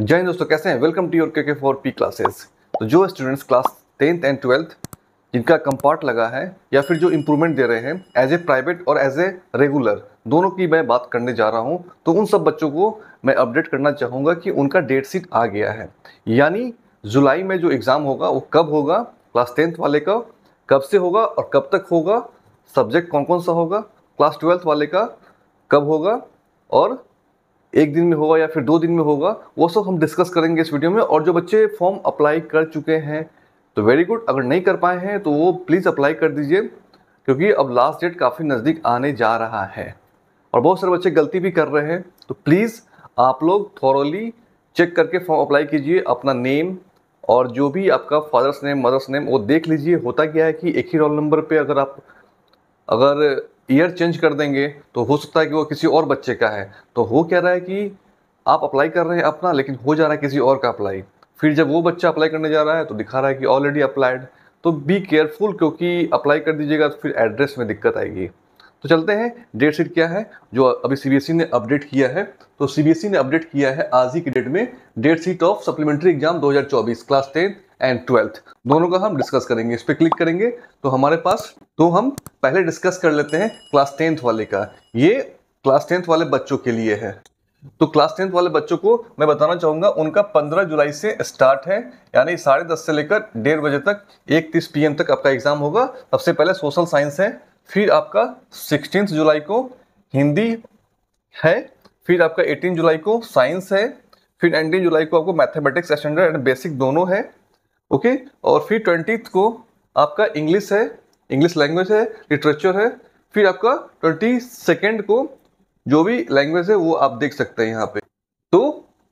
जय हिंद दोस्तों कैसे हैं वेलकम टू योर के के फॉर पी क्लासेस तो जो students class tenth and twelfth जिनका कंपार्ट लगा है या फिर जो इम्प्रूवमेंट दे रहे हैं एज ए प्राइवेट और एज ए रेगुलर दोनों की मैं बात करने जा रहा हूं तो उन सब बच्चों को मैं अपडेट करना चाहूँगा कि उनका डेट शीट आ गया है यानी जुलाई में जो एग्ज़ाम होगा वो कब होगा क्लास टेंथ वाले का कब से होगा और कब तक होगा सब्जेक्ट कौन कौन सा होगा क्लास ट्वेल्थ वाले का कब होगा और एक दिन में होगा या फिर दो दिन में होगा वो सब हम डिस्कस करेंगे इस वीडियो में और जो बच्चे फॉर्म अप्लाई कर चुके हैं तो वेरी गुड अगर नहीं कर पाए हैं तो वो प्लीज़ अप्लाई कर दीजिए क्योंकि अब लास्ट डेट काफ़ी नज़दीक आने जा रहा है और बहुत सारे बच्चे गलती भी कर रहे हैं तो प्लीज़ आप लोग थॉरली चेक करके फॉर्म अप्लाई कीजिए अपना नेम और जो भी आपका फादर्स नेम मदर्स नेम वो देख लीजिए होता क्या है कि एक ही रोल नंबर पे अगर आप अगर ईयर चेंज कर देंगे तो हो सकता है कि वो किसी और बच्चे का है तो हो क्या रहा है कि आप अप्लाई कर रहे हैं अपना लेकिन हो जा रहा है किसी और का अप्लाई फिर जब वो बच्चा अप्लाई करने जा रहा है तो दिखा रहा है कि ऑलरेडी अप्लाइड तो बी केयरफुल क्योंकि अप्लाई कर दीजिएगा तो फिर एड्रेस में दिक्कत आएगी तो चलते हैं डेट शीट क्या है जो अभी सीबीएसई e ने अपडेट किया है तो सीबीएसई e ने अपडेट किया है आज ही की डेट में date sheet of supplementary exam 2024 class tenth and twelfth दोनों का हम डिस्कस करेंगे इस पर क्लिक करेंगे तो हमारे पास तो हम पहले डिस्कस कर लेते हैं क्लास टेंथ वाले का ये क्लास टेंथ वाले बच्चों के लिए है तो क्लास टेंथ वाले बच्चों को मैं बताना चाहूँगा उनका 15 जुलाई से स्टार्ट है यानी साढ़े दस से लेकर डेढ़ बजे तक एक तीस पी तक आपका एग्ज़ाम होगा सबसे पहले सोशल साइंस है फिर आपका सिक्सटीन जुलाई को हिंदी है फिर आपका एटीन जुलाई को साइंस है फिर नाइनटीन जुलाई को आपको मैथमेटिक्स स्टैंडर्ड एंड बेसिक दोनों है ओके okay? और फिर ट्वेंटी को आपका इंग्लिश है इंग्लिश लैंग्वेज है लिटरेचर है फिर आपका ट्वेंटी सेकेंड को जो भी लैंग्वेज है वो आप देख सकते हैं यहाँ पे तो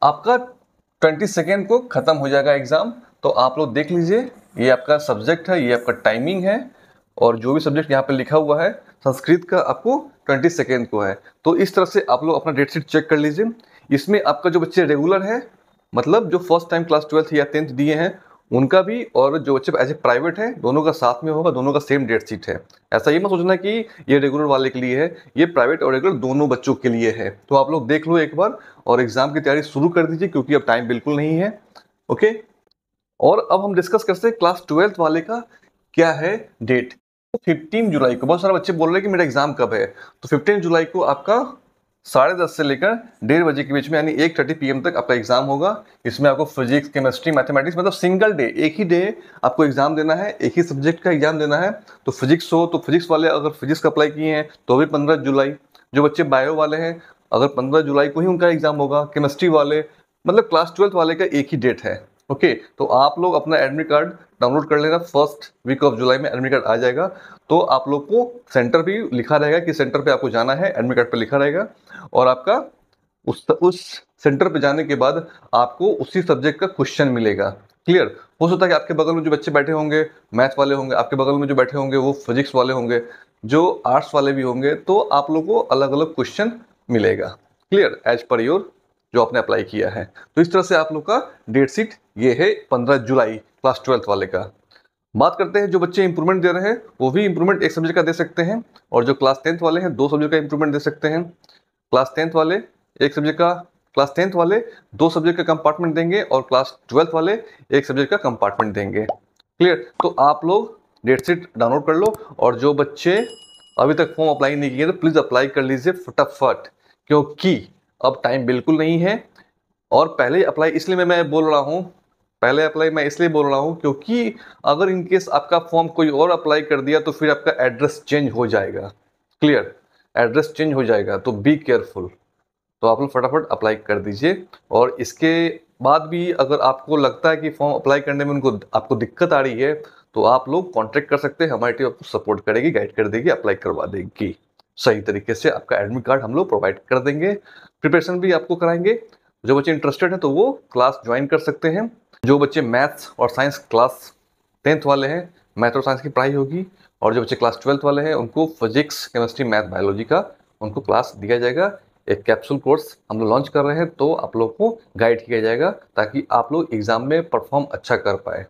आपका ट्वेंटी सेकेंड को ख़त्म हो जाएगा एग्ज़ाम तो आप लोग देख लीजिए ये आपका सब्जेक्ट है ये आपका टाइमिंग है और जो भी सब्जेक्ट यहाँ पे लिखा हुआ है संस्कृत का आपको ट्वेंटी सेकेंड को है तो इस तरह से आप लोग अपना डेट शीट चेक कर लीजिए इसमें आपका जो बच्चे रेगुलर है मतलब जो फर्स्ट टाइम क्लास ट्वेल्थ या टेंथ दिए हैं उनका भी और जो बच्चे एज ए प्राइवेट है दोनों का साथ में होगा दोनों का सेम डेट शीट है ऐसा ये मत सोचना कि ये रेगुलर वाले के लिए है ये प्राइवेट और रेगुलर दोनों बच्चों के लिए है तो आप लोग देख लो एक बार और एग्ज़ाम की तैयारी शुरू कर दीजिए क्योंकि अब टाइम बिल्कुल नहीं है ओके और अब हम डिस्कस करते हैं क्लास ट्वेल्थ वाले का क्या है डेट फिफ्टीन जुलाई को बहुत सारे बच्चे बोल रहे हैं कि मेरा एग्ज़ाम कब है तो फिफ्टीन जुलाई को आपका साढ़े दस से लेकर डेढ़ बजे के बीच में यानी एक थर्टी पी तक आपका एग्जाम होगा इसमें आपको फिजिक्स केमिस्ट्री मैथमेटिक्स मतलब सिंगल डे एक ही डे आपको एग्जाम देना है एक ही सब्जेक्ट का एग्जाम देना है तो फिजिक्स हो तो फिजिक्स वाले अगर फिजिक्स का अप्लाई किए हैं तो भी पंद्रह जुलाई जो बच्चे बायो वाले हैं अगर पंद्रह जुलाई को ही उनका एग्जाम होगा केमिस्ट्री वाले मतलब क्लास ट्वेल्थ वाले का एक ही डेट है ओके तो आप लोग अपना एडमिट कार्ड डाउनलोड कर लेना फर्स्ट वीक ऑफ जुलाई में एडमिट कार्ड आ जाएगा तो आप लोग को सेंटर भी लिखा रहेगा कि सेंटर पे आपको जाना है एडमिट कार्ड पे लिखा रहेगा और आपका उस उस सेंटर पे जाने के बाद आपको उसी सब्जेक्ट का क्वेश्चन मिलेगा क्लियर हो सकता है कि आपके बगल में जो बच्चे बैठे होंगे मैथ वाले होंगे आपके बगल में जो बैठे होंगे वो फिजिक्स वाले होंगे जो आर्ट्स वाले भी होंगे तो आप लोग को अलग अलग क्वेश्चन मिलेगा क्लियर एज पर योर जो आपने अप्लाई किया है तो इस तरह से आप लोग का डेट शीट ये है पंद्रह जुलाई क्लास ट्वेल्थ वाले का बात करते हैं जो बच्चे इंप्रूवमेंट दे रहे हैं वो भी इंप्रूवमेंट एक सब्जेक्ट का दे सकते हैं और जो क्लास टेंथ वाले हैं दो सब्जेक्ट का इंप्रूवमेंट दे सकते हैं क्लास टेंथ वाले एक सब्जेक्ट का क्लास टेंथ वाले दो सब्जेक्ट का कंपार्टमेंट देंगे और क्लास ट्वेल्थ वाले एक सब्जेक्ट का कंपार्टमेंट देंगे क्लियर तो आप लोग डेट शीट डाउनलोड कर लो और जो बच्चे अभी तक फॉर्म अप्लाई नहीं किए तो प्लीज़ अप्लाई कर लीजिए फटाफट क्योंकि अब टाइम बिल्कुल नहीं है और पहले अप्लाई इसलिए मैं मैं बोल रहा हूँ पहले अप्लाई मैं इसलिए बोल रहा हूँ क्योंकि अगर इनकेस आपका फॉर्म कोई और अप्लाई कर दिया तो फिर आपका एड्रेस चेंज हो जाएगा क्लियर एड्रेस चेंज हो जाएगा तो बी केयरफुल तो आप लोग फटाफट अप्लाई कर दीजिए और इसके बाद भी अगर आपको लगता है कि फॉर्म अप्लाई करने में उनको आपको दिक्कत आ रही है तो आप लोग कांटेक्ट कर सकते हैं हमारी टीम आपको सपोर्ट करेगी गाइड कर देगी अप्लाई करवा देगी सही तरीके से आपका एडमिट कार्ड हम लोग प्रोवाइड कर देंगे प्रिपरेशन भी आपको कराएंगे जो बच्चे इंटरेस्टेड हैं तो वो क्लास ज्वाइन कर सकते हैं जो बच्चे मैथ्स और साइंस क्लास टेंथ वाले हैं मैथ और साइंस की पढ़ाई होगी और जो बच्चे क्लास ट्वेल्थ वाले हैं उनको फिजिक्स केमिस्ट्री मैथ बायोलॉजी का उनको क्लास दिया जाएगा एक कैप्सूल कोर्स हम लोग लॉन्च कर रहे हैं तो आप लोग को गाइड किया जाएगा ताकि आप लोग एग्ज़ाम में परफॉर्म अच्छा कर पाए